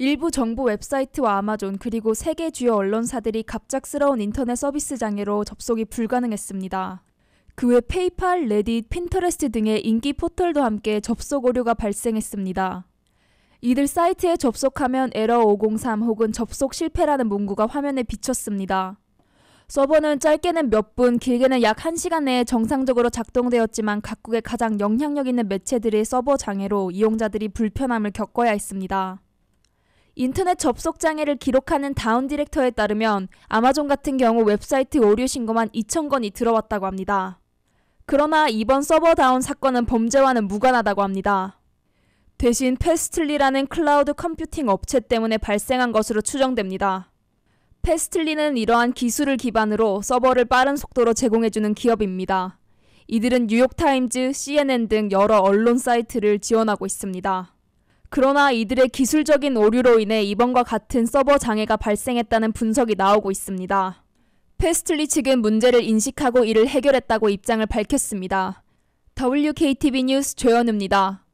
일부 정부 웹사이트와 아마존 그리고 세계 주요 언론사들이 갑작스러운 인터넷 서비스 장애로 접속이 불가능했습니다. 그 외 페이팔, 레딧, 핀터레스트 등의 인기 포털도 함께 접속 오류가 발생했습니다. 이들 사이트에 접속하면 에러 503 혹은 접속 실패라는 문구가 화면에 비쳤습니다. 서버는 짧게는 몇 분, 길게는 약 1시간 내에 정상적으로 작동되었지만 각국의 가장 영향력 있는 매체들의 서버 장애로 이용자들이 불편함을 겪어야 했습니다. 인터넷 접속 장애를 기록하는 다운 디렉터에 따르면 아마존 같은 경우 웹사이트 오류 신고만 2,000건이 들어왔다고 합니다. 그러나 이번 서버 다운 사건은 범죄와는 무관하다고 합니다. 대신 패스틀리라는 클라우드 컴퓨팅 업체 때문에 발생한 것으로 추정됩니다. 패스틀리는 이러한 기술을 기반으로 서버를 빠른 속도로 제공해주는 기업입니다. 이들은 뉴욕타임즈, CNN 등 여러 언론 사이트를 지원하고 있습니다. 그러나 이들의 기술적인 오류로 인해 이번과 같은 서버 장애가 발생했다는 분석이 나오고 있습니다. 페스틀리 측은 문제를 인식하고 이를 해결했다고 입장을 밝혔습니다. WKTV 뉴스 조현우입니다.